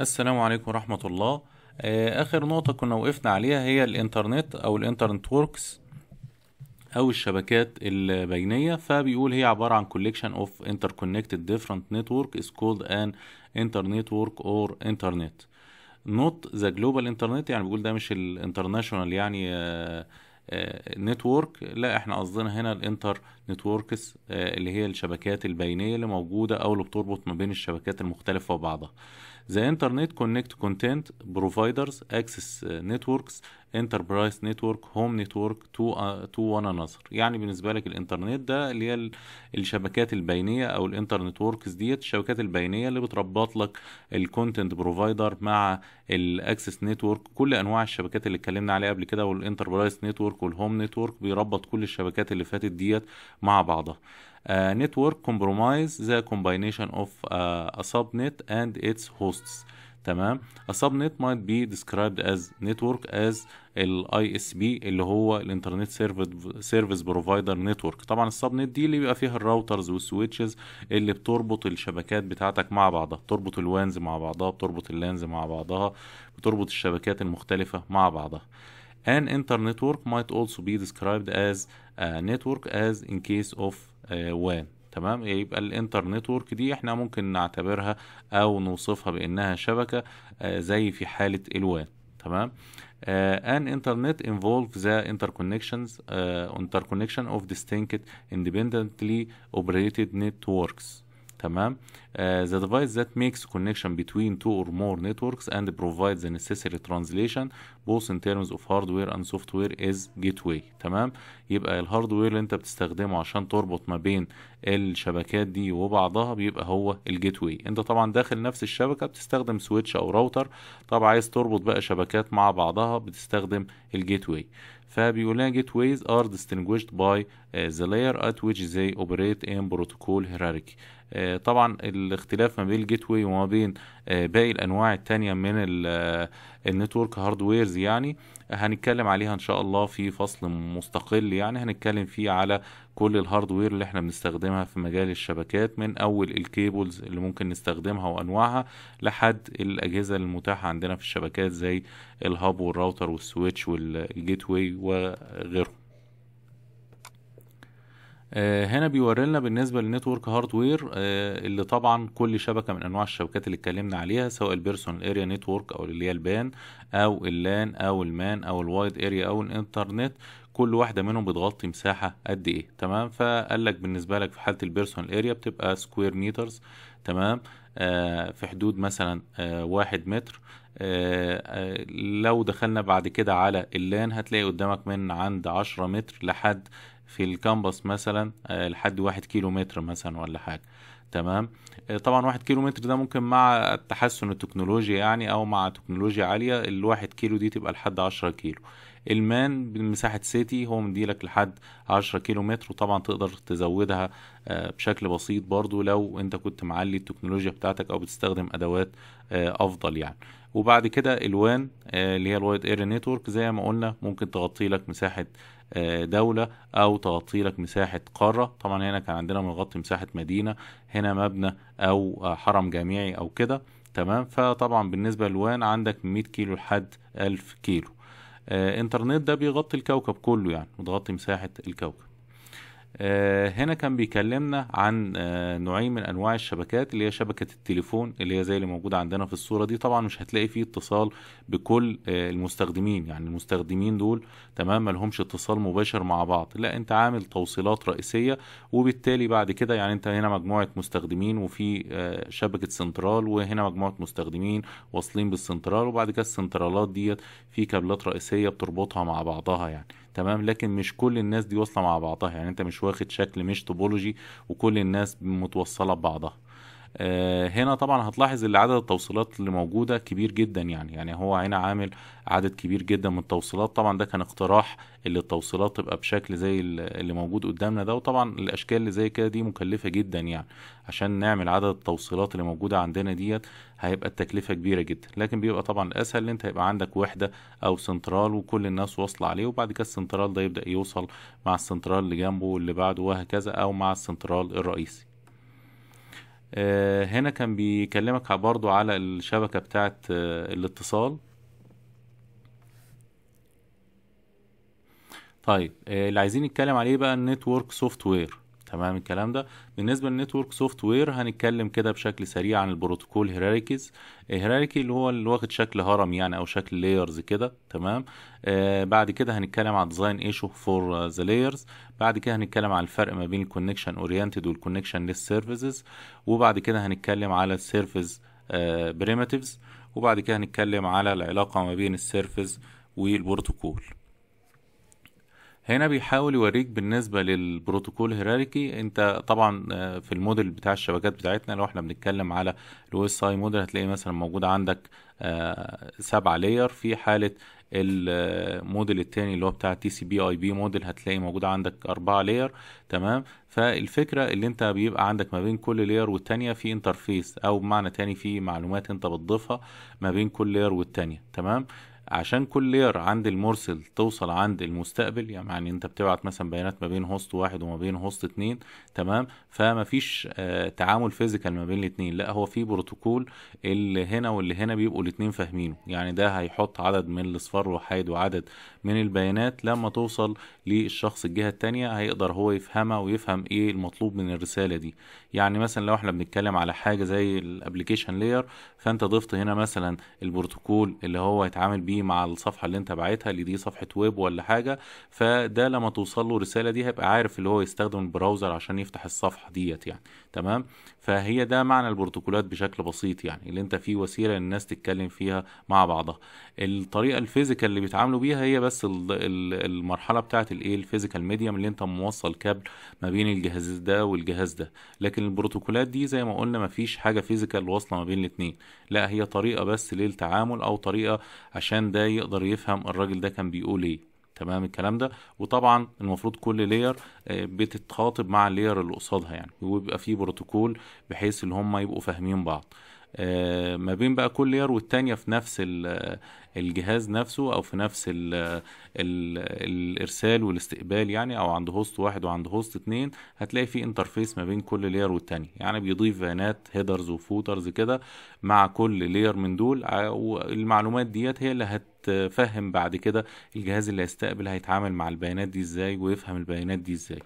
السلام عليكم ورحمة الله آه، آخر نقطة كنا وقفنا عليها هي الإنترنت أو الإنترنت ووركس أو الشبكات البينية فبيقول هي عبارة عن collection of interconnected different network is called an work or internet not the global internet يعني بيقول ده مش الانترناشونال يعني نتورك آه، آه، لا احنا قصدنا هنا الانتر نتوركس اللي هي الشبكات البينيه اللي موجوده او اللي بتربط ما بين الشبكات المختلفه وبعضها The Internet Connect Content Providers Access uh, Networks Enterprise Network Home Network to, تو uh, وان one another يعني بالنسبة لك الإنترنت ده اللي هي الشبكات البينية أو الإنترنت وركس ديت الشبكات البينية اللي بتربط لك الكونتنت بروفايدر مع الأكسس نتورك كل أنواع الشبكات اللي اتكلمنا عليها قبل كده والإنتربرايز نتورك والهوم نتورك بيربط كل الشبكات اللي فاتت ديت مع بعضها آه، network compromise the combination of آه، a subnet and its hosts تمام a subnet might be described as network as اس ISP اللي هو الانترنت سيرفيس بروفايدر نتورك طبعا نت دي اللي بيبقى فيها الراوترز والسويتشز اللي بتربط الشبكات بتاعتك مع بعضها بتربط الوانز مع بعضها بتربط اللانز مع بعضها بتربط الشبكات المختلفة مع بعضها An network might also be described as a آه، network as in case of وان تمام يبقى الانتر نتورك دي احنا ممكن نعتبرها او نوصفها بانها شبكه زي في حاله الوان تمام an internet involves the interconnections uh, interconnection of distinct independently operated networks تمام ذا ديفايس ذات ميكس كونكشن بتوين تو اور مور نتوركس اند بروفايد ذا نيسيسري ترانزليشن بوث ان تيرمز اوف هاردوير اند سوفت وير از جيت واي تمام يبقى الهاردوير اللي انت بتستخدمه عشان تربط ما بين الشبكات دي وبعضها بيبقى هو الجيت واي انت طبعا داخل نفس الشبكه بتستخدم سويتش او راوتر طب عايز تربط بقى شبكات مع بعضها بتستخدم الجيت واي فبيقول لنا جيت ويز ار ديستنجويشد باي ذا لاير ات ويتش ذي اوبريت ان بروتوكول هيراركي آه، طبعا الاختلاف ما بين الجيت واي وما بين آه، باقي الانواع التانية من آه، النتورك هاردويرز يعني هنتكلم عليها ان شاء الله في فصل مستقل يعني هنتكلم فيه على كل الهاردوير اللي احنا بنستخدمها في مجال الشبكات من اول الكيبلز اللي ممكن نستخدمها وانواعها لحد الاجهزه المتاحه عندنا في الشبكات زي الهاب والراوتر والسويتش والجيت واي وغيرهم آه، هنا بيوري لنا بالنسبه للنتورك هاردوير آه، اللي طبعا كل شبكه من انواع الشبكات اللي اتكلمنا عليها سواء البيرسونال اريا نتورك او اللي هي البان او اللان او المان او الوايد اريا او الانترنت كل واحده منهم بتغطي مساحه قد ايه تمام فقال لك بالنسبه لك في حاله البيرسونال اريا بتبقى سكوير مترز تمام آه في حدود مثلا آه واحد متر آه, آه، لو دخلنا بعد كده على اللان هتلاقي قدامك من عند عشرة متر لحد في الكامبس مثلا آه، لحد واحد كيلو متر مثلا ولا حاجة تمام آه، طبعا واحد كيلو متر ده ممكن مع التحسن التكنولوجي يعني او مع تكنولوجيا عالية الواحد كيلو دي تبقى لحد عشرة كيلو المان بمساحة سيتي هو مديلك لحد عشرة كيلو متر وطبعا تقدر تزودها آه، بشكل بسيط برضو لو انت كنت معلي التكنولوجيا بتاعتك او بتستخدم ادوات افضل يعني وبعد كده الوان اللي هي الوايد اير نتورك زي ما قلنا ممكن تغطي لك مساحه آه، دولة أو تغطي لك مساحة قارة طبعا هنا كان عندنا بنغطي مساحة مدينة هنا مبنى أو حرم جامعي أو كده تمام فطبعا بالنسبة للوان عندك من 100 كيلو لحد 1000 كيلو آه انترنت ده بيغطي الكوكب كله يعني بتغطي مساحة الكوكب آه، هنا كان بيكلمنا عن آه، نوعين من انواع الشبكات اللي هي شبكه التليفون اللي هي زي اللي موجوده عندنا في الصوره دي طبعا مش هتلاقي فيه اتصال بكل آه، المستخدمين يعني المستخدمين دول تمام ما لهمش اتصال مباشر مع بعض لا انت عامل توصيلات رئيسيه وبالتالي بعد كده يعني انت هنا مجموعه مستخدمين وفي شبكه سنترال وهنا مجموعه مستخدمين واصلين بالسنترال وبعد كده السنترالات ديت في كابلات رئيسيه بتربطها مع بعضها يعني تمام لكن مش كل الناس دي واصله مع بعضها يعني انت مش واخد شكل مش توبولوجي وكل الناس متوصله ببعضها آه، هنا طبعا هتلاحظ ان عدد التوصيلات اللي موجوده كبير جدا يعني يعني هو هنا عامل عدد كبير جدا من التوصيلات طبعا ده كان اقتراح ان التوصيلات تبقى بشكل زي اللي موجود قدامنا ده وطبعا الاشكال اللي زي كده دي مكلفه جدا يعني عشان نعمل عدد التوصيلات اللي موجوده عندنا ديت هيبقى التكلفه كبيره جدا لكن بيبقى طبعا الاسهل ان انت هيبقى عندك وحده او سنترال وكل الناس واصله عليه وبعد كده السنترال ده يبدا يوصل مع السنترال اللي جنبه واللي بعده وهكذا او مع السنترال الرئيسي آه، هنا كان بيكلمك برضو على الشبكة بتاعة آه، الاتصال طيب آه، اللي عايزين نتكلم عليه بقى النتورك سوفت وير تمام الكلام ده بالنسبه للنتورك سوفت وير هنتكلم كده بشكل سريع عن البروتوكول هيراركيز آه، هيراركي اللي هو اللي واخد شكل هرم يعني او شكل لايرز كده تمام آه بعد كده هنتكلم عن ديزاين ايشو فور ذا لايرز بعد كده هنتكلم عن الفرق ما بين الكونكشن اورينتد والكونكشن ليس سيرفيسز وبعد كده هنتكلم على السيرفيس آه، بريماتيفز وبعد كده هنتكلم على العلاقه ما بين السيرفيس والبروتوكول هنا بيحاول يوريك بالنسبه للبروتوكول هيراركي انت طبعا آه، في الموديل بتاع الشبكات بتاعتنا لو احنا بنتكلم على اس اي موديل هتلاقي مثلا موجود عندك آه، سبعة لاير في حاله الموديل الثاني اللي هو بتاع تي سي بي اي بي موديل هتلاقي موجود عندك أربعة لاير تمام فالفكرة اللي انت بيبقى عندك ما بين كل لاير والتانية في انترفيس او بمعنى تاني في معلومات انت بتضيفها ما بين كل لاير والتانية تمام عشان كل لير عند المرسل توصل عند المستقبل يعني, يعني انت بتبعت مثلا بيانات ما بين هوست واحد وما بين هوست اتنين تمام فما فيش آه تعامل فيزيكال ما بين الاتنين لا هو في بروتوكول اللي هنا واللي هنا بيبقوا الاتنين فاهمينه يعني ده هيحط عدد من الاصفار الوحيد وعدد من البيانات لما توصل للشخص الجهه التانية هيقدر هو يفهمها ويفهم ايه المطلوب من الرساله دي يعني مثلا لو احنا بنتكلم على حاجه زي الابلكيشن لاير فانت ضفت هنا مثلا البروتوكول اللي هو هيتعامل بيه دي ايه مع الصفحه اللي انت باعتها اللي دي صفحه ويب ولا حاجه فده لما توصل له الرساله دي هيبقى عارف اللي هو يستخدم البراوزر عشان يفتح الصفحه ديت يعني تمام فهي ده معنى البروتوكولات بشكل بسيط يعني اللي انت فيه وسيله الناس تتكلم فيها مع بعضها الطريقه الفيزيكال اللي بيتعاملوا بيها هي بس المرحله بتاعه الايه الفيزيكال ميديم اللي انت موصل كابل ما بين الجهاز ده والجهاز ده لكن البروتوكولات دي زي ما قلنا ما فيش حاجه فيزيكال واصله ما بين الاثنين لا هي طريقه بس للتعامل او طريقه عشان ده يقدر يفهم الراجل ده كان بيقول ايه تمام الكلام ده وطبعا المفروض كل لير آه، بتتخاطب مع اللير اللي قصادها يعني ويبقى فيه بروتوكول بحيث ان هم يبقوا فاهمين بعض آه، ما بين بقى كل لير والتانية في نفس الجهاز نفسه او في نفس الـ الـ الارسال والاستقبال يعني او عند هوست واحد وعند هوست اتنين هتلاقي في انترفيس ما بين كل لير والتانية يعني بيضيف بيانات هيدرز وفوترز كده مع كل لير من دول والمعلومات ديت هي اللي هتفهم بعد كده الجهاز اللي هيستقبل هيتعامل مع البيانات دي ازاي ويفهم البيانات دي ازاي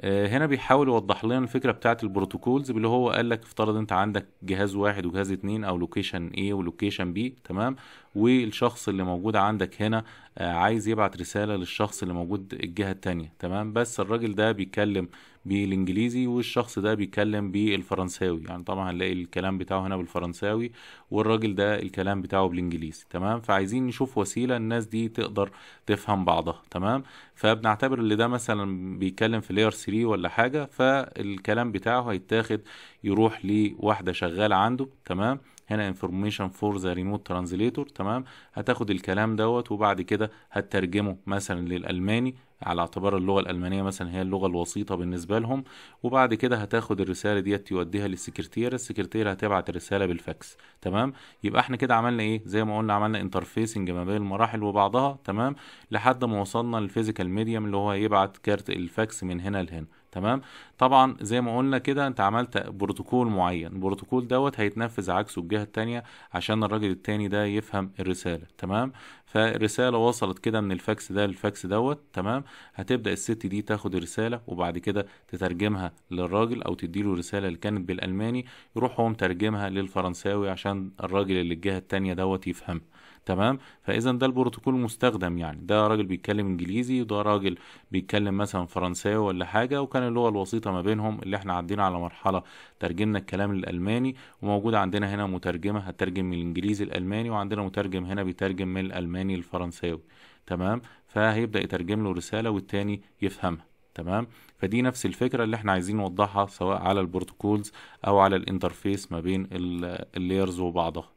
آه، هنا بيحاول يوضح لنا الفكره بتاعه البروتوكولز اللي هو قال لك افترض انت عندك جهاز واحد وجهاز اتنين او لوكيشن A ولوكيشن B تمام والشخص اللي موجود عندك هنا آه، عايز يبعت رساله للشخص اللي موجود الجهه التانية تمام بس الراجل ده بيتكلم بالانجليزي والشخص ده بيتكلم بالفرنساوي يعني طبعا هنلاقي الكلام بتاعه هنا بالفرنساوي والراجل ده الكلام بتاعه بالانجليزي تمام فعايزين نشوف وسيله الناس دي تقدر تفهم بعضها تمام فبنعتبر اللي ده مثلا بيتكلم في لير 3 ولا حاجه فالكلام بتاعه هيتاخد يروح لواحده شغاله عنده تمام هنا انفورميشن فور ذا ريموت ترانزليتور تمام هتاخد الكلام دوت وبعد كده هترجمه مثلا للالماني على اعتبار اللغة الألمانية مثلا هي اللغة الوسيطة بالنسبة لهم وبعد كده هتاخد الرسالة دي توديها للسكرتير السكرتير هتبعت الرسالة بالفاكس تمام يبقى احنا كده عملنا ايه زي ما قلنا عملنا انترفيسنج ما بين المراحل وبعضها تمام لحد ما وصلنا للفيزيكال ميديم اللي هو يبعت كارت الفاكس من هنا لهنا تمام طبعا زي ما قلنا كده انت عملت بروتوكول معين البروتوكول دوت هيتنفذ عكسه الجهه التانية عشان الراجل التاني ده يفهم الرساله تمام فالرساله وصلت كده من الفاكس ده للفاكس دوت تمام هتبدا الست دي تاخد الرساله وبعد كده تترجمها للراجل او تديله الرساله اللي كانت بالالماني يروح هو مترجمها للفرنساوي عشان الراجل اللي الجهه التانيه دوت يفهمها تمام فاذا ده البروتوكول المستخدم يعني ده راجل بيتكلم انجليزي وده راجل بيتكلم مثلا فرنساوي ولا حاجه وكان اللغه الوسيطه ما بينهم اللي احنا عدينا على مرحله ترجمنا الكلام للالماني وموجود عندنا هنا مترجمه هترجم من الانجليزي الالماني وعندنا مترجم هنا بيترجم من الالماني الالماني الفرنساوي تمام فهيبدا يترجم له رساله والتاني يفهمها تمام فدي نفس الفكره اللي احنا عايزين نوضحها سواء على البروتوكولز او على الانترفيس ما بين اللايرز وبعضها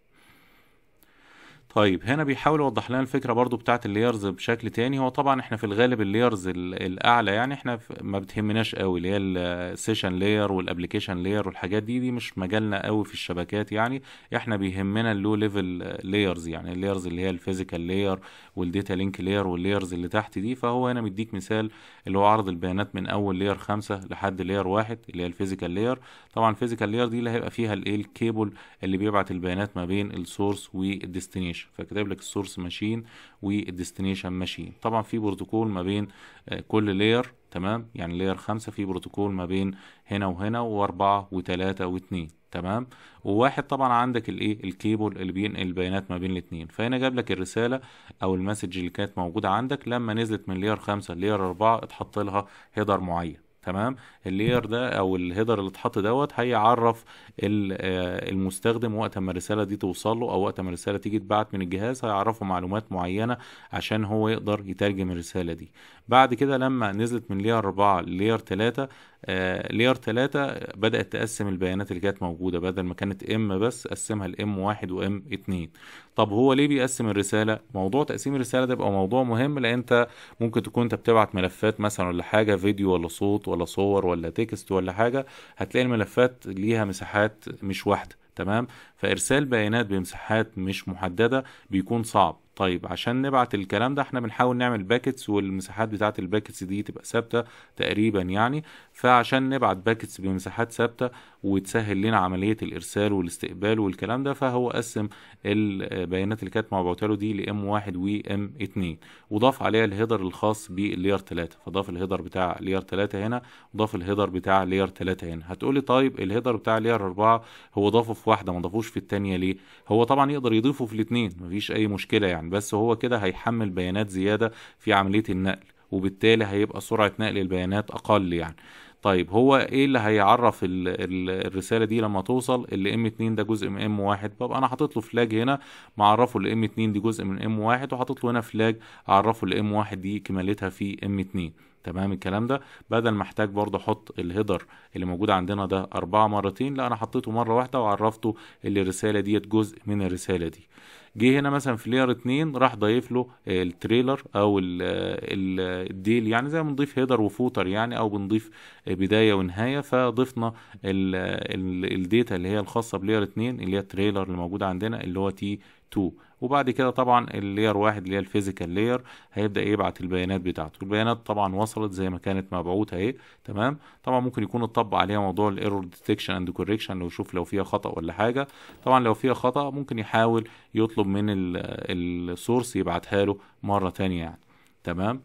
طيب هنا بيحاول يوضح لنا الفكره برضو بتاعه اللايرز بشكل تاني هو طبعا احنا في الغالب اللايرز الاعلى يعني احنا ما بتهمناش قوي اللي هي السيشن لاير والابلكيشن لاير والحاجات دي دي مش مجالنا قوي في الشبكات يعني احنا بيهمنا اللو ليفل لايرز يعني اللايرز اللي هي الفيزيكال لاير والديتا لينك لاير واللايرز اللي تحت دي فهو هنا مديك مثال اللي هو عرض البيانات من اول لير خمسة لحد لير واحد اللي هي الفيزيكال لير طبعا الفيزيكال لير دي اللي هيبقى فيها الايه الكيبل اللي بيبعت البيانات ما بين السورس والديستنيشن فكاتب لك السورس ماشين والديستنيشن ماشين طبعا في بروتوكول ما بين آه، كل لير تمام يعني لير خمسة في بروتوكول ما بين هنا وهنا واربعة وثلاثة واثنين تمام وواحد طبعا عندك الايه الكيبل اللي بينقل البيانات ما بين الاتنين فهنا جاب لك الرسالة او المسج اللي كانت موجودة عندك لما نزلت من لير خمسة لير اربعة اتحط لها هيدر معين تمام اللير ده او الهيدر اللي اتحط دوت هيعرف آه، المستخدم وقت ما الرساله دي توصل له او وقت ما الرساله تيجي تبعت من الجهاز هيعرفه معلومات معينه عشان هو يقدر يترجم الرساله دي بعد كده لما نزلت من لير 4 لير 3 آه، لير 3 بدات تقسم البيانات اللي كانت موجوده بدل ما كانت ام بس قسمها لام 1 وام 2 طب هو ليه بيقسم الرساله موضوع تقسيم الرساله ده بيبقى موضوع مهم لان انت ممكن تكون انت بتبعت ملفات مثلا ولا حاجه فيديو ولا صوت ولا صور ولا تكست ولا حاجه هتلاقي الملفات ليها مساحات مش واحده تمام فارسال بيانات بمساحات مش محدده بيكون صعب طيب عشان نبعت الكلام ده احنا بنحاول نعمل باكتس والمساحات بتاعت الباكتس دي تبقى ثابته تقريبا يعني فعشان نبعت باكتس بمساحات ثابته وتسهل لنا عمليه الارسال والاستقبال والكلام ده فهو قسم البيانات اللي كانت مبعوته له دي ل M1 و وام 2 وضاف عليها الهيدر الخاص باللير 3 فضاف الهيدر بتاع لير 3 هنا وضاف الهيدر بتاع لير 3 هنا هتقولي طيب الهيدر بتاع لير 4 هو ضافه في واحده ما ضافوش في التانية ليه هو طبعا يقدر يضيفه في الاتنين مفيش اي مشكلة يعني بس هو كده هيحمل بيانات زيادة في عملية النقل وبالتالي هيبقى سرعة نقل البيانات اقل يعني طيب هو ايه اللي هيعرف الرساله دي لما توصل اللي ام 2 ده جزء من ام 1 ببقى انا حاطط له فلاج هنا معرفه ال ام 2 دي جزء من ام 1 وحاطط له هنا فلاج اعرفه ال ام 1 دي كمالتها في ام 2 تمام الكلام ده بدل ما احتاج برضه احط الهيدر اللي موجود عندنا ده أربعة مرتين لا انا حطيته مره واحده وعرفته ان الرساله ديت جزء من الرساله دي جه هنا مثلا في لير 2 راح ضايف له التريلر او الديل يعني زي ما بنضيف هيدر وفوتر يعني او بنضيف بدايه ونهايه فضفنا الديتا اللي هي الخاصه بلير 2 اللي هي التريلر اللي موجوده عندنا اللي هو تي 2 وبعد كده طبعا اللير واحد اللي هي الفيزيكال لاير هيبدا يبعت البيانات بتاعته البيانات طبعا وصلت زي ما كانت مبعوثه اهي تمام طبعا ممكن يكون اتطبق عليها موضوع الايرور ديتكشن اند كوركشن لو يشوف لو فيها خطا ولا حاجه طبعا لو فيها خطا ممكن يحاول يطلب من السورس يبعتها له مره ثانيه يعني تمام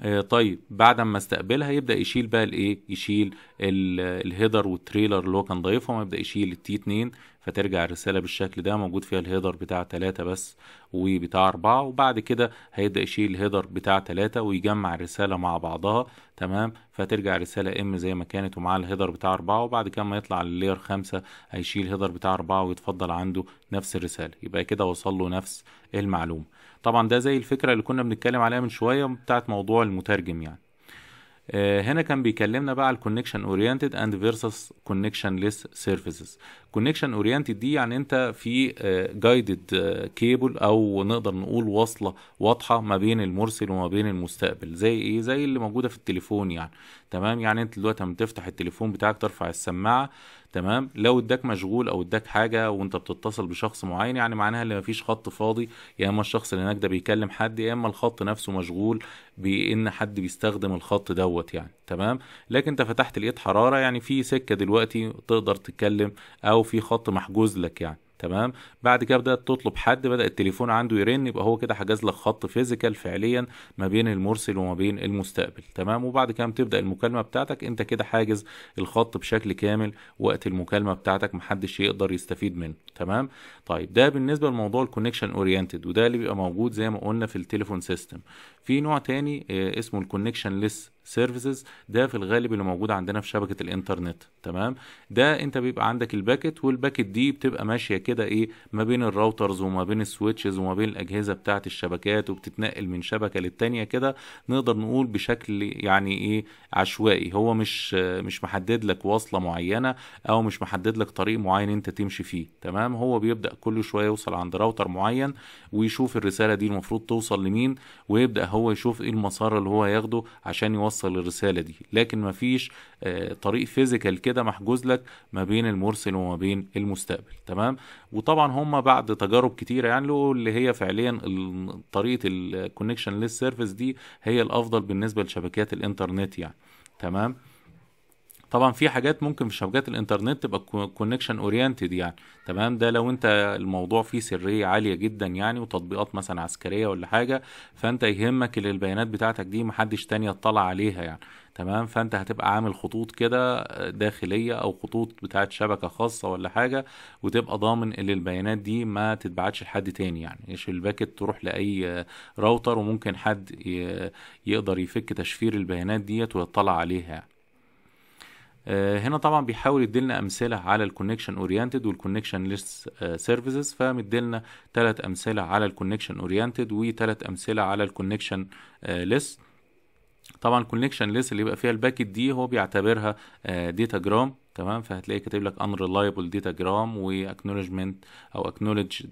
آه، طيب بعد ما استقبلها يبدا يشيل بقى الايه يشيل الهيدر والتريلر اللي هو كان ضايفهم يبدا يشيل التي 2 فترجع الرسالة بالشكل ده موجود فيها الهيدر بتاع تلاتة بس وبتاع أربعة وبعد كده هيبدأ يشيل الهيدر بتاع تلاتة ويجمع الرسالة مع بعضها تمام فترجع الرسالة ام زي ما كانت ومعاها الهيدر بتاع أربعة وبعد كده ما يطلع للير خمسة هيشيل الهيدر بتاع أربعة ويتفضل عنده نفس الرسالة يبقى كده وصل له نفس المعلومة طبعا ده زي الفكرة اللي كنا بنتكلم عليها من شوية بتاعت موضوع المترجم يعني آه، هنا كان بيكلمنا بقى على الكونكشن اورينتد اند فيرسس كونكشن ليس سيرفيسز كونكشن اورينتد دي يعني انت في جايدد آه، كيبل آه، او نقدر نقول وصله واضحه ما بين المرسل وما بين المستقبل زي ايه زي اللي موجوده في التليفون يعني تمام يعني انت دلوقتي لما تفتح التليفون بتاعك ترفع السماعه تمام لو اداك مشغول او اداك حاجه وانت بتتصل بشخص معين يعني معناها ان مفيش خط فاضي يا اما الشخص اللي هناك ده بيكلم حد يا اما الخط نفسه مشغول بان حد بيستخدم الخط دوت يعني تمام لكن انت فتحت لقيت حراره يعني في سكه دلوقتي تقدر تتكلم او في خط محجوز لك يعني تمام بعد كده بدات تطلب حد بدا التليفون عنده يرن يبقى هو كده حجز لك خط فيزيكال فعليا ما بين المرسل وما بين المستقبل تمام وبعد كده تبدا المكالمه بتاعتك انت كده حاجز الخط بشكل كامل وقت المكالمه بتاعتك محدش يقدر يستفيد منه تمام طيب ده بالنسبه لموضوع الكونكشن اورينتد وده اللي بيبقى موجود زي ما قلنا في التليفون سيستم في نوع تاني آه، اسمه الكونكشن ليس سيرفيسز ده في الغالب اللي موجود عندنا في شبكه الانترنت تمام ده انت بيبقى عندك الباكت والباكت دي بتبقى ماشيه كده ايه ما بين الراوترز وما بين السويتشز وما بين الاجهزه بتاعه الشبكات وبتتنقل من شبكه للتانيه كده نقدر نقول بشكل يعني ايه عشوائي هو مش مش محدد لك وصله معينه او مش محدد لك طريق معين انت تمشي فيه تمام هو بيبدا كل شويه يوصل عند راوتر معين ويشوف الرساله دي المفروض توصل لمين ويبدا هو يشوف ايه المسار اللي هو ياخده عشان يوصل توصل الرسالة دي لكن مفيش آه، طريق فيزيكال كده محجوز لك ما بين المرسل وما بين المستقبل تمام وطبعا هم بعد تجارب كتيرة يعني اللي هي فعليا طريقة الكونكشن للسيرفيس دي هي الأفضل بالنسبة لشبكات الإنترنت يعني تمام طبعا في حاجات ممكن في شبكات الانترنت تبقى كونكشن اورينتد يعني تمام ده لو انت الموضوع فيه سريه عاليه جدا يعني وتطبيقات مثلا عسكريه ولا حاجه فانت يهمك ان البيانات بتاعتك دي محدش تاني يطلع عليها يعني تمام فانت هتبقى عامل خطوط كده آه، داخليه او خطوط بتاعت شبكه خاصه ولا حاجه وتبقى ضامن ان البيانات دي ما تتبعتش لحد تاني يعني مش الباكت تروح لاي آه، راوتر وممكن حد يقدر يفك تشفير البيانات ديت ويطلع عليها يعني. آه، هنا طبعا بيحاول يديلنا امثله على الكونكشن اورينتد والكونكشن ليست سيرفيسز فمديلنا ثلاث امثله على الكونكشن اورينتد وثلاث امثله على الكونكشن ليست آه، طبعا الكونكشن ليست اللي يبقى فيها الباكت دي هو بيعتبرها داتا آه، جرام تمام فهتلاقي كاتب لك unreliable data جرام واكنولجمنت او acknowledged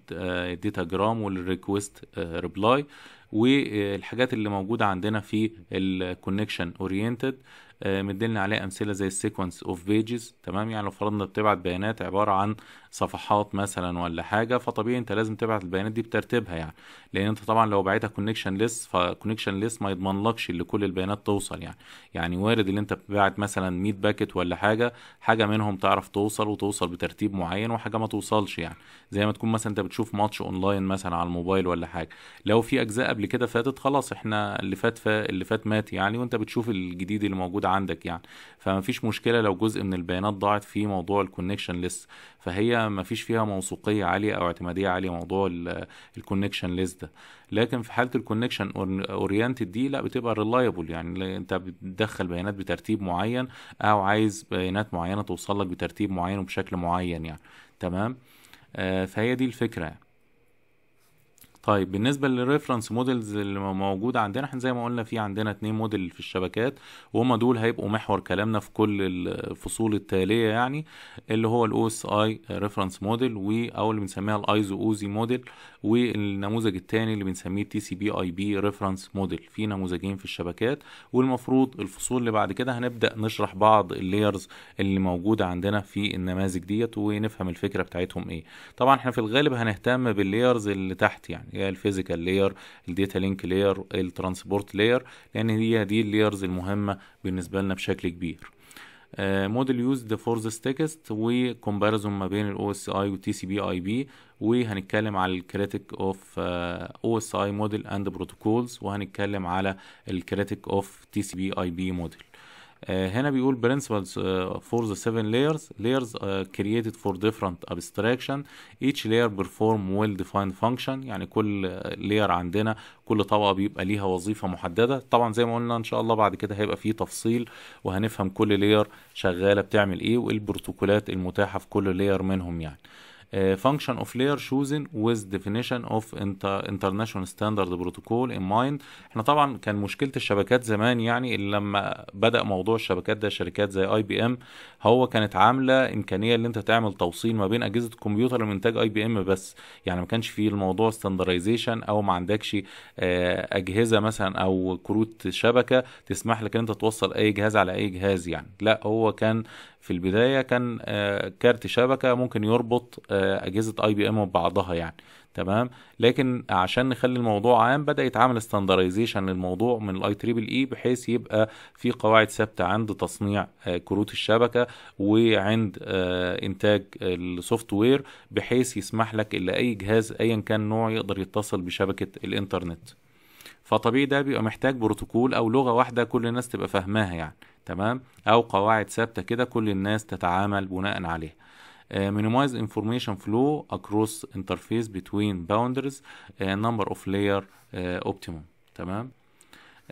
data جرام والريكويست ريبلاي والحاجات اللي موجوده عندنا في الكونكشن اورينتد آه، مدلنا عليه امثله زي السيكونس اوف بيجز تمام يعني لو فرضنا بتبعت بيانات عباره عن صفحات مثلا ولا حاجه فطبيعي انت لازم تبعت البيانات دي بترتيبها يعني لان انت طبعا لو بعتها كونكشن ليست فكونكشن ليست ما يضمنلكش ان كل البيانات توصل يعني يعني وارد ان انت بتبعت مثلا 100 باكت ولا حاجه حاجه منهم تعرف توصل وتوصل بترتيب معين وحاجه ما توصلش يعني زي ما تكون مثلا انت بتشوف ماتش اونلاين مثلا على الموبايل ولا حاجه لو في اجزاء قبل كده فاتت خلاص احنا اللي فات فا اللي فات مات يعني وانت بتشوف الجديد اللي موجود عندك يعني فما فيش مشكله لو جزء من البيانات ضاعت في موضوع الكونكشن ليست فهي ما فيش فيها موثوقيه عاليه او اعتماديه عاليه موضوع الكونكشن ليست ده لكن في حاله الكونكشن اورينتد دي لا بتبقى ريلايبل يعني انت بتدخل بيانات بترتيب معين او عايز بيانات معينه توصل لك بترتيب معين وبشكل معين يعني تمام آه فهي دي الفكره يعني. طيب بالنسبه للريفرنس موديلز اللي موجوده عندنا احنا زي ما قلنا في عندنا اتنين موديل في الشبكات وهما دول هيبقوا محور كلامنا في كل الفصول التاليه يعني اللي هو الاو اس اي ريفرنس موديل او اللي بنسميها الايزو اوزي موديل والنموذج الثاني اللي بنسميه تي سي بي اي بي ريفرنس موديل في نموذجين في الشبكات والمفروض الفصول اللي بعد كده هنبدا نشرح بعض اللايرز اللي موجوده عندنا في النماذج ديت ونفهم الفكره بتاعتهم ايه طبعا احنا في الغالب هنهتم باللايرز اللي تحت يعني هي الفيزيكال لاير الداتا لينك لاير الترانسبورت لاير لان هي دي اللايرز المهمه بالنسبه لنا بشكل كبير موديل يوزد فور ذس ستيكست وكومباريزون ما بين الاو اس اي والتي سي بي اي بي وهنتكلم على الكريتيك اوف او اس اي موديل اند بروتوكولز وهنتكلم على الكريتيك اوف تي سي بي اي بي موديل آه، هنا بيقول principles آه، for the seven layers layers آه، created for different abstraction each layer perform well defined function يعني كل layer عندنا كل طبقة بيبقى ليها وظيفة محددة طبعا زي ما قلنا ان شاء الله بعد كده هيبقى فيه تفصيل وهنفهم كل layer شغالة بتعمل ايه والبروتوكولات المتاحة في كل layer منهم يعني آه، function of layer chosen with definition of international standard protocol in mind احنا طبعا كان مشكله الشبكات زمان يعني اللي لما بدا موضوع الشبكات ده شركات زي اي بي ام هو كانت عامله امكانيه ان انت تعمل توصيل ما بين اجهزه الكمبيوتر لمنتج اي بي ام بس يعني ما كانش فيه الموضوع ستاندرايزيشن او ما عندكش آه، اجهزه مثلا او كروت شبكه تسمح لك ان انت توصل اي جهاز على اي جهاز يعني لا هو كان في البدايه كان آه، كارت شبكه ممكن يربط آه، اجهزه اي بي ام ببعضها يعني تمام لكن عشان نخلي الموضوع عام بدا يتعمل ستاندرايزيشن للموضوع من الاي تريبل اي بحيث يبقى في قواعد ثابته عند تصنيع آه، كروت الشبكه وعند انتاج السوفت وير بحيث يسمح لك ان اي جهاز ايا كان نوعه يقدر يتصل بشبكه الانترنت فطبيعي ده بيبقى محتاج بروتوكول او لغه واحده كل الناس تبقى فاهماها يعني تمام او قواعد ثابته كده كل الناس تتعامل بناء عليها minimize information flow across interface between boundaries number of layer optimum تمام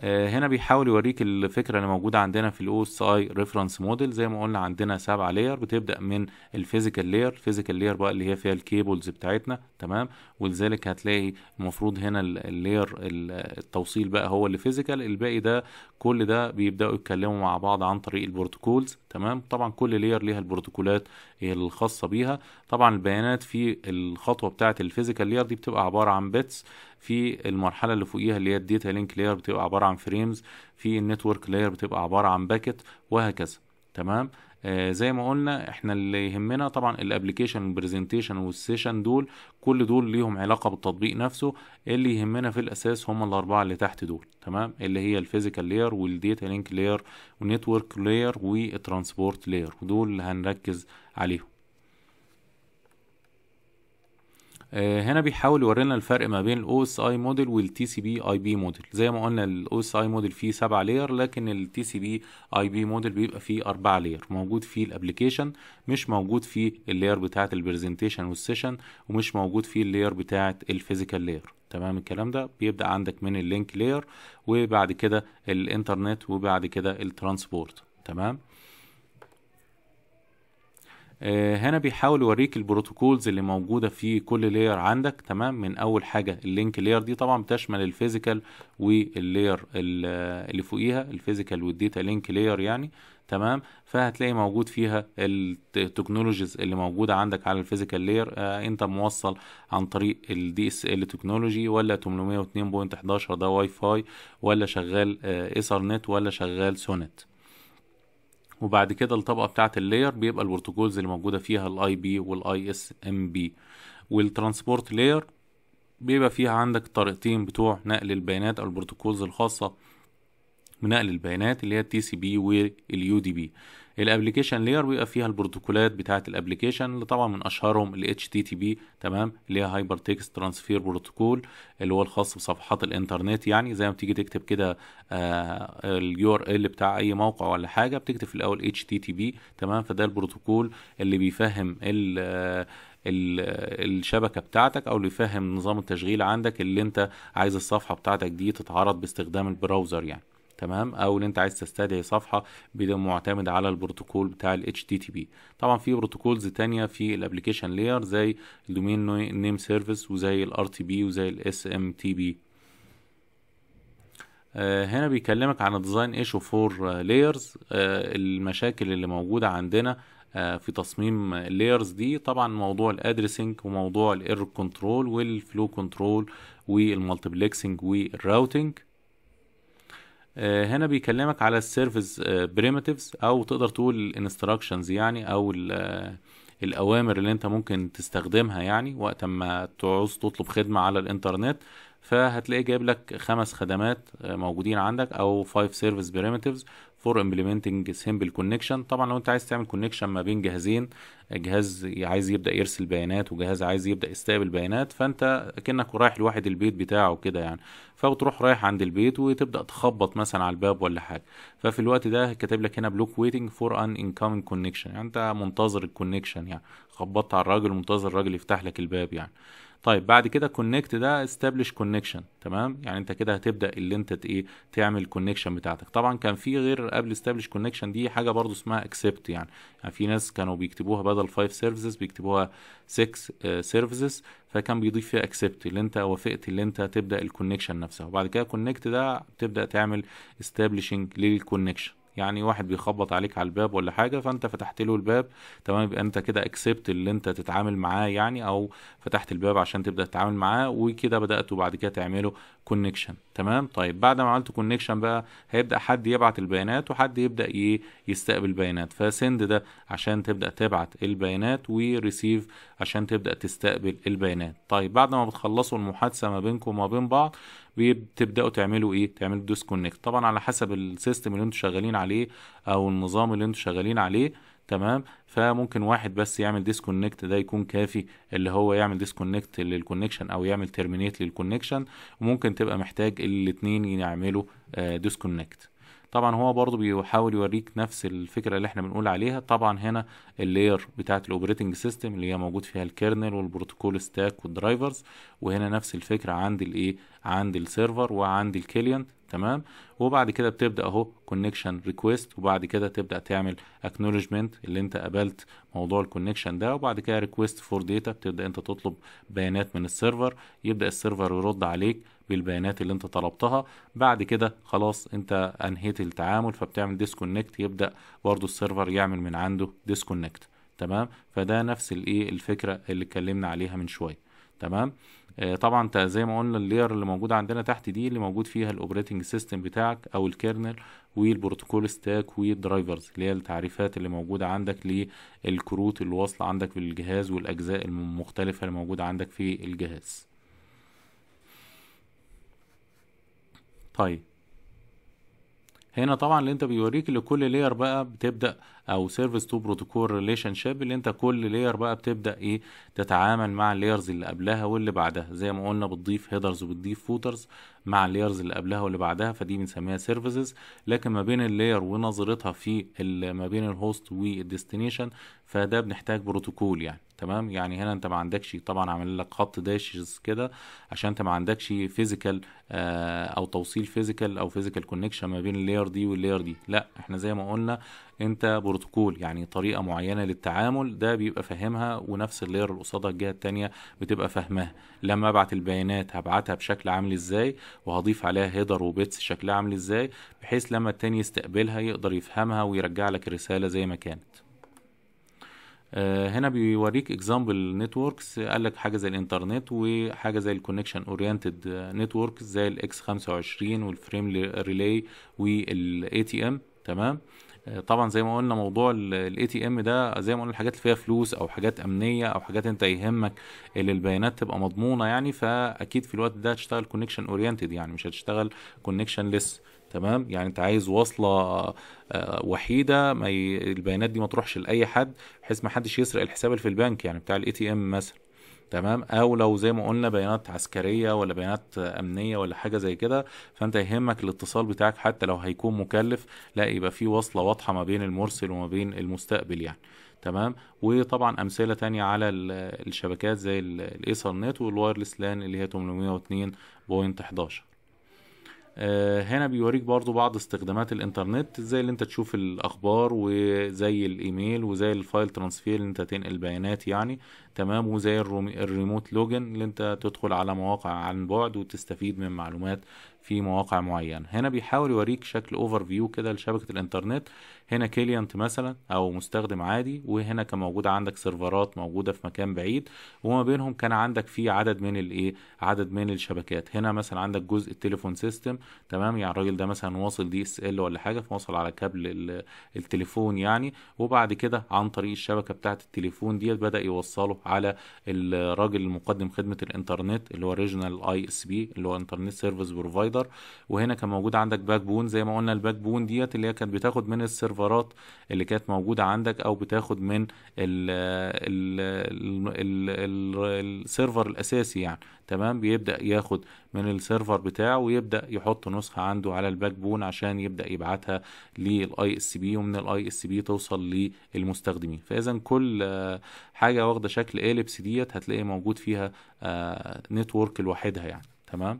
آه، هنا بيحاول يوريك الفكره اللي موجوده عندنا في الاو اس اي ريفرنس موديل زي ما قلنا عندنا سبعه لاير بتبدا من الفيزيكال لاير الفيزيكال لاير بقى اللي هي فيها الكيبلز بتاعتنا تمام ولذلك هتلاقي المفروض هنا اللاير التوصيل بقى هو اللي فيزيكال الباقي ده كل ده بيبداوا يتكلموا مع بعض عن طريق البروتوكولز تمام طبعا كل لاير ليها البروتوكولات الخاصه بيها طبعا البيانات في الخطوه بتاعه الفيزيكال لير دي بتبقى عباره عن بيتس في المرحله اللي فوقيها اللي هي الداتا لينك لير بتبقى عباره عن فريمز في النتورك لير بتبقى عباره عن باكت وهكذا تمام آه زي ما قلنا احنا اللي يهمنا طبعا الابلكيشن والبرزنتيشن والسيشن دول كل دول ليهم علاقه بالتطبيق نفسه اللي يهمنا في الاساس هم الاربعه اللي تحت دول تمام اللي هي الفيزيكال لير والديتا لينك لير والنتورك لير والترانسبورت لير ودول اللي هنركز عليهم آه، هنا بيحاول يورينا الفرق ما بين الاو اس اي موديل والتي سي بي اي بي موديل زي ما قلنا الاو اس اي موديل فيه سبعة لاير لكن التي سي بي اي بي موديل بيبقى فيه أربعة لاير موجود فيه الابلكيشن مش موجود فيه اللاير بتاعة البرزنتيشن والسيشن ومش موجود فيه اللاير بتاعة الفيزيكال لاير تمام الكلام ده بيبدأ عندك من اللينك لاير وبعد كده الانترنت وبعد كده الترانسبورت تمام آه، هنا بيحاول يوريك البروتوكولز اللي موجوده في كل لاير عندك تمام من اول حاجه اللينك لاير دي طبعا بتشمل الفيزيكال واللاير اللي فوقيها الفيزيكال والديتا لينك لاير يعني تمام فهتلاقي موجود فيها التكنولوجيز اللي موجوده عندك على الفيزيكال لاير آه انت موصل عن طريق الدي اس ال تكنولوجي ولا 802.11 ده واي فاي ولا شغال آه ايثرنت ولا شغال سونت وبعد كده الطبقه بتاعه اللاير بيبقى البروتوكولز اللي موجوده فيها الاي بي والاي اس ام بي والترانسبورت لاير بيبقى فيها عندك طريقتين بتوع نقل البيانات او البروتوكولز الخاصه من نقل البيانات اللي هي التي سي بي واليو دي بي الابلكيشن لاير بيبقى فيها البروتوكولات بتاعه الابلكيشن اللي طبعا من اشهرهم ال HTTP تمام اللي هي هايبر تكست ترانسفير بروتوكول اللي هو الخاص بصفحات الانترنت يعني زي ما بتيجي تكتب كده اليو آه، ار ال بتاع اي موقع ولا حاجه بتكتب في الاول HTTP تمام فده البروتوكول اللي بيفهم ال آه، آه، الشبكة بتاعتك أو اللي فاهم نظام التشغيل عندك اللي أنت عايز الصفحة بتاعتك دي تتعرض باستخدام البراوزر يعني تمام او ان انت عايز تستدعي صفحه بدون معتمد على البروتوكول بتاع ال HTTP طبعا في بروتوكولز تانية في الابلكيشن لاير زي الدومين نيم سيرفيس وزي ال RTP وزي ال SMTP آه، هنا بيكلمك عن ديزاين ايشو فور لايرز المشاكل اللي موجوده عندنا آه، في تصميم اللايرز دي طبعا موضوع الادريسنج وموضوع الايرور كنترول والفلو كنترول والمالتيبلكسنج والراوتنج آه، هنا بيكلمك على السيرفيس بريمتيفز آه، او تقدر تقول الانستراكشنز يعني او آه، الاوامر اللي انت ممكن تستخدمها يعني وقت ما تعوز تطلب خدمه على الانترنت فهتلاقي جايب لك خمس خدمات موجودين عندك او 5 سيرفيس بريمتيفز فور امبلمنتنج سمبل كونكشن طبعا لو انت عايز تعمل كونكشن ما بين جهازين جهاز عايز يبدا يرسل بيانات وجهاز عايز يبدا يستقبل بيانات فانت كانك رايح لواحد البيت بتاعه كده يعني فبتروح رايح عند البيت وتبدا تخبط مثلا على الباب ولا حاجه ففي الوقت ده كاتب لك هنا بلوك ويتنج فور ان انكومينج كونكشن يعني انت منتظر الكونكشن يعني خبطت على الراجل منتظر الراجل يفتح لك الباب يعني طيب بعد كده كونكت ده استابليش كونكشن تمام يعني انت كده هتبدا اللي انت ايه تعمل كونكشن بتاعتك طبعا كان في غير قبل استابليش كونكشن دي حاجه برضو اسمها اكسبت يعني. يعني في ناس كانوا بيكتبوها بدل 5 سيرفيسز بيكتبوها 6 سيرفيسز آه، فكان بيضيف فيها اكسبت اللي انت وافقت اللي انت تبدا الكونكشن نفسها وبعد كده كونكت ده تبدا تعمل استابليشنج للكونكشن يعني واحد بيخبط عليك على الباب ولا حاجه فانت فتحت له الباب تمام يبقى انت كده اكسبت اللي انت تتعامل معاه يعني او فتحت الباب عشان تبدا تتعامل معاه وكده بداتوا بعد كده تعملوا كونكشن تمام طيب بعد ما عملت كونكشن بقى هيبدا حد يبعت البيانات وحد يبدا يستقبل بيانات فسند ده عشان تبدا تبعت البيانات وريسيف عشان تبدا تستقبل البيانات طيب بعد ما بتخلصوا المحادثه ما بينكم وما بين بعض بتبداوا تعملوا ايه تعملوا ديسكونكت طبعا على حسب السيستم اللي انتوا شغالين عليه او النظام اللي انتوا شغالين عليه تمام فممكن واحد بس يعمل ديسكونكت ده يكون كافي اللي هو يعمل ديسكونكت للكونكشن او يعمل تيرمينيت للكونكشن وممكن تبقى محتاج الاتنين يعملوا ديسكونكت آه، طبعا هو برضو بيحاول يوريك نفس الفكره اللي احنا بنقول عليها طبعا هنا اللاير بتاعه الاوبريتنج سيستم اللي هي موجود فيها الكيرنل والبروتوكول ستاك والدرايفرز وهنا نفس الفكره عند الايه عند السيرفر وعند الكليانت تمام وبعد كده بتبدا اهو كونكشن ريكويست وبعد كده تبدا تعمل اكنولجمنت اللي انت قبلت موضوع الكونكشن ده وبعد كده ريكويست فور داتا بتبدا انت تطلب بيانات من السيرفر يبدا السيرفر يرد عليك بالبيانات اللي انت طلبتها بعد كده خلاص انت انهيت التعامل فبتعمل ديسكونكت يبدا برضو السيرفر يعمل من عنده ديسكونكت تمام فده نفس الايه الفكره اللي اتكلمنا عليها من شويه تمام آه، طبعا زي ما قلنا اللير اللي موجوده عندنا تحت دي اللي موجود فيها الاوبريتنج سيستم بتاعك او الكيرنل والبروتوكول ستاك والدرايفرز اللي هي التعريفات اللي موجوده عندك للكروت اللي واصله عندك في الجهاز والاجزاء المختلفه اللي موجوده عندك في الجهاز طيب هنا طبعا اللي انت بيوريك ان كل لاير بقى بتبدا او سيرفيس تو بروتوكول ريليشن شيب اللي انت كل لاير بقى بتبدا ايه تتعامل مع اللايرز اللي قبلها واللي بعدها زي ما قلنا بتضيف هيدرز وبتضيف فوترز مع اللايرز اللي قبلها واللي بعدها فدي بنسميها سيرفيسز لكن ما بين اللاير ونظرتها في ما بين الهوست والديستنيشن فده بنحتاج بروتوكول يعني تمام يعني هنا انت ما عندكش طبعا عامل لك خط داشز كده عشان انت ما عندكش فيزيكال آه، او توصيل فيزيكال او فيزيكال كونكشن ما بين اللاير دي واللاير دي لا احنا زي ما قلنا انت بروتوكول يعني طريقه معينه للتعامل ده بيبقى فاهمها ونفس اللاير اللي قصادها الجهه الثانيه بتبقى فاهماها لما ابعت البيانات هبعتها بشكل عامل ازاي وهضيف عليها هيدر وبيتس شكلها عامل ازاي بحيث لما التاني يستقبلها يقدر يفهمها ويرجع لك الرساله زي ما كانت آه، هنا بيوريك اكزامبل نتوركس قال لك حاجه زي الانترنت وحاجه زي الكونكشن اورينتد نتورك زي الاكس 25 والفريم ريلي والاي تي ام تمام آه، طبعا زي ما قلنا موضوع الاي تي ام ده زي ما قلنا الحاجات اللي فيها فلوس او حاجات امنيه او حاجات انت يهمك اللي البيانات تبقى مضمونه يعني فاكيد في الوقت ده هتشتغل كونكشن اورينتد يعني مش هتشتغل كونكشن ليس تمام يعني انت عايز وصله آه، وحيده ما ي... البيانات دي ما تروحش لاي حد بحيث ما حدش يسرق الحساب اللي في البنك يعني بتاع الاي تي ام مثلا تمام او لو زي ما قلنا بيانات عسكريه ولا بيانات امنيه ولا حاجه زي كده فانت يهمك الاتصال بتاعك حتى لو هيكون مكلف لا يبقى في وصله واضحه ما بين المرسل وما بين المستقبل يعني تمام وطبعا امثله تانية على الشبكات زي الايثر نت والوايرلس لان اللي هي 802.11 آه، هنا بيوريك برضو بعض استخدامات الانترنت زي اللي انت تشوف الاخبار وزي الايميل وزي الفايل ترانسفير اللي انت تنقل بيانات يعني تمام وزي الريموت لوجن اللي انت تدخل على مواقع عن بعد وتستفيد من معلومات في مواقع معينه هنا بيحاول يوريك شكل اوفر فيو كده لشبكه الانترنت هنا كليانت مثلا او مستخدم عادي وهنا كان موجود عندك سيرفرات موجوده في مكان بعيد وما بينهم كان عندك في عدد من الايه عدد من الشبكات هنا مثلا عندك جزء التليفون سيستم تمام يعني الراجل ده مثلا واصل دي اس ال ولا حاجه فواصل على كابل التليفون يعني وبعد كده عن طريق الشبكه بتاعه التليفون ديت بدا يوصله على الراجل المقدم خدمه الانترنت اللي هو ريجنال اي اس بي اللي هو انترنت سيرفيس بروفايدر تقدر وهنا كان موجود عندك باك بون زي ما قلنا الباك بون ديت اللي هي كانت بتاخد من السيرفرات اللي كانت موجوده عندك او بتاخد من السيرفر الاساسي يعني تمام بيبدا ياخد من السيرفر بتاعه ويبدا يحط نسخه عنده على الباك بون عشان يبدا يبعتها للاي اس بي ومن الاي اس بي توصل للمستخدمين فاذا كل حاجه واخده شكل اليبس ديت هتلاقي موجود فيها نتورك آه، لوحدها يعني تمام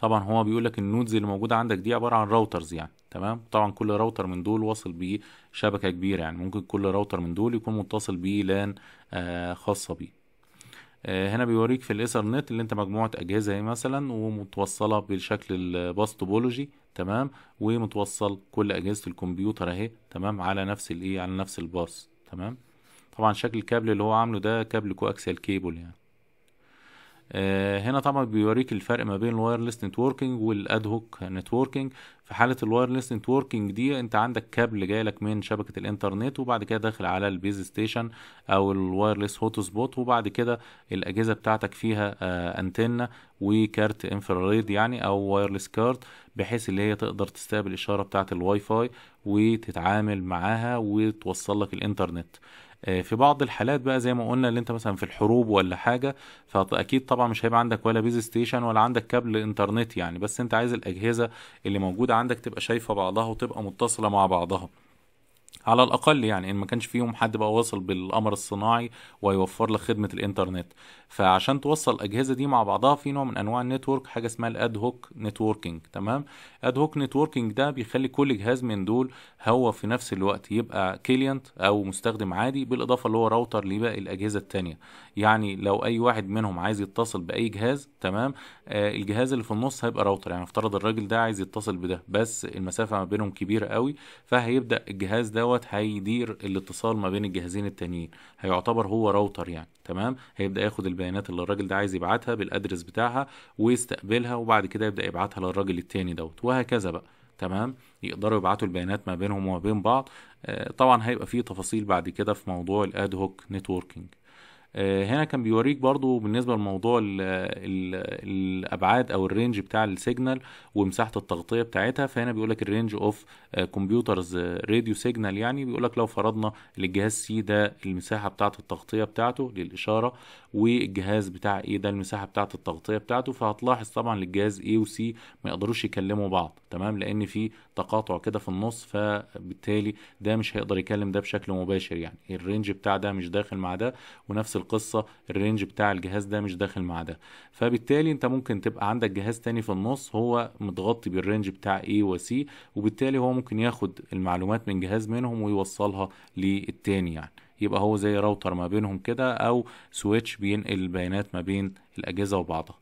طبعا هو بيقول لك النودز اللي موجوده عندك دي عباره عن راوترز يعني تمام طبعا كل راوتر من دول واصل بشبكه كبيره يعني ممكن كل راوتر من دول يكون متصل بلان آه خاصه بيه آه، هنا بيوريك في الايثرنت اللي انت مجموعه اجهزه اهي مثلا ومتوصله بشكل الباص توبولوجي تمام ومتوصل كل اجهزه الكمبيوتر اهي تمام على نفس الايه على نفس الباص تمام طبعا شكل الكابل اللي هو عامله ده كابل كواكسيال كيبل يعني آه، هنا طبعا بيوريك الفرق ما بين الوايرلس نتوركينج هوك نتوركينج في حاله الوايرلس نتوركينج دي انت عندك كابل جاي لك من شبكه الانترنت وبعد كده داخل على البيز ستيشن او الوايرلس هوت سبوت وبعد كده الاجهزه بتاعتك فيها آه، انتنه وكارت انفراريد يعني او وايرلس كارت بحيث اللي هي تقدر تستقبل الاشاره بتاعه الواي فاي وتتعامل معاها وتوصل لك الانترنت آه، في بعض الحالات بقى زي ما قلنا اللي انت مثلا في الحروب ولا حاجه فاكيد طبعا مش هيبقى عندك ولا بيز ستيشن ولا عندك كابل انترنت يعني بس انت عايز الاجهزه اللي موجوده عندك تبقى شايفه بعضها وتبقى متصله مع بعضها على الاقل يعني ان ما كانش فيهم حد بقى واصل بالقمر الصناعي ويوفر لك خدمه الانترنت فعشان توصل الاجهزه دي مع بعضها في نوع من انواع النتورك حاجه اسمها الاد هوك نتوركينج تمام اد هوك نتوركينج ده بيخلي كل جهاز من دول هو في نفس الوقت يبقى كلينت او مستخدم عادي بالاضافه اللي هو راوتر لباقي الاجهزه الثانيه يعني لو اي واحد منهم عايز يتصل باي جهاز تمام آه الجهاز اللي في النص هيبقى راوتر يعني افترض الراجل ده عايز يتصل بده بس المسافه ما بينهم كبيره قوي فهيبدا الجهاز دوت هيدير الاتصال ما بين الجهازين التانيين هيعتبر هو راوتر يعني تمام هيبدا ياخد البيانات اللي الراجل ده عايز يبعتها بالادرس بتاعها ويستقبلها وبعد كده يبدا يبعتها للراجل التاني دوت وهكذا بقى تمام يقدروا يبعتوا البيانات ما بينهم وما بين بعض آه، طبعا هيبقى فيه تفاصيل بعد كده في موضوع الاد هوك نتوركينج آه، هنا كان بيوريك برضو بالنسبه لموضوع الـ الـ الابعاد او الرينج بتاع السيجنال ومساحه التغطيه بتاعتها فهنا بيقولك الرينج اوف كمبيوترز راديو سيجنال يعني بيقولك لو فرضنا للجهاز سي ده المساحه بتاعه التغطيه بتاعته للاشاره والجهاز بتاع ايه ده المساحه بتاعه التغطيه بتاعته فهتلاحظ طبعا للجهاز ايه وسي ما يقدروش يكلموا بعض تمام لان في تقاطع كده في النص فبالتالي ده مش هيقدر يكلم ده بشكل مباشر يعني الرينج بتاع ده مش داخل مع ده ونفس القصه الرينج بتاع الجهاز ده مش داخل مع ده فبالتالي انت ممكن تبقى عندك جهاز تاني في النص هو متغطي بالرينج بتاع ايه وسي وبالتالي هو ممكن ياخد المعلومات من جهاز منهم ويوصلها للتاني يعني يبقى هو زي راوتر ما بينهم كده او سويتش بينقل البيانات ما بين الاجهزه وبعضها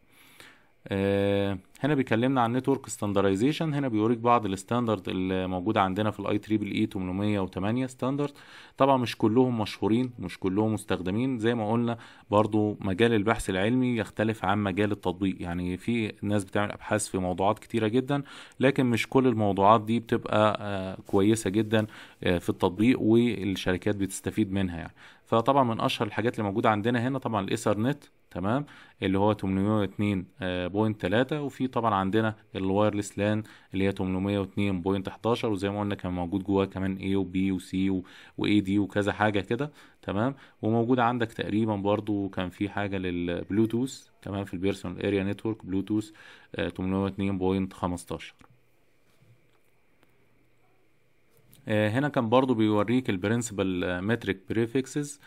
آه، هنا بيكلمنا عن نتورك ستاندرايزيشن هنا بيوريك بعض الستاندرد اللي موجوده عندنا في الاي تريبل اي 808 ستاندرد طبعا مش كلهم مشهورين مش كلهم مستخدمين زي ما قلنا برضو مجال البحث العلمي يختلف عن مجال التطبيق يعني في ناس بتعمل ابحاث في موضوعات كتيره جدا لكن مش كل الموضوعات دي بتبقى آه، كويسه جدا آه، في التطبيق والشركات بتستفيد منها يعني فطبعا من اشهر الحاجات اللي موجوده عندنا هنا طبعا الايثر نت تمام اللي هو 802.3 آه، وفي طبعا عندنا الوايرلس لان اللي هي 802.11 وزي ما قلنا كان موجود جواه كمان اي وبي وسي واي دي وكذا حاجه كده تمام وموجود عندك تقريبا برضو كان في حاجه للبلوتوث تمام في البيرسونال اريا نتورك بلوتوث 802.15 آه، آه، هنا كان برضو بيوريك البرنسبل متريك بريفكسز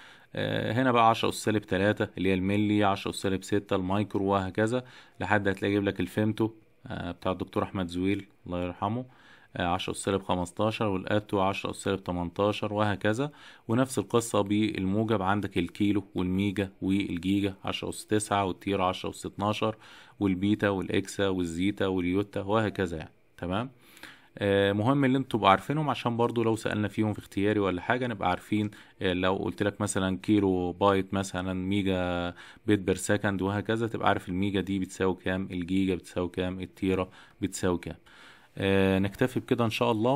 هنا بقى 10 اس سالب 3 اللي هي الملي 10 اس سالب 6 المايكرو وهكذا لحد هتلاقي يجيب لك الفيمتو آه، بتاع الدكتور احمد زويل الله يرحمه 10 اس سالب 15 والاتو 10 اس سالب 18 وهكذا ونفس القصه بالموجب عندك الكيلو والميجا والجيجا 10 اس 9 والتير 10 اس 12 والبيتا والاكسا والزيتا واليوتا وهكذا يعني تمام آه، مهم ان انتوا تبقوا عارفينهم عشان برضو لو سالنا فيهم في اختياري ولا حاجه نبقى عارفين آه، لو قلت لك مثلا كيلو بايت مثلا ميجا بيت بير سكند وهكذا تبقى عارف الميجا دي بتساوي كام الجيجا بتساوي كام التيرا بتساوي كام آه، نكتفي بكده ان شاء الله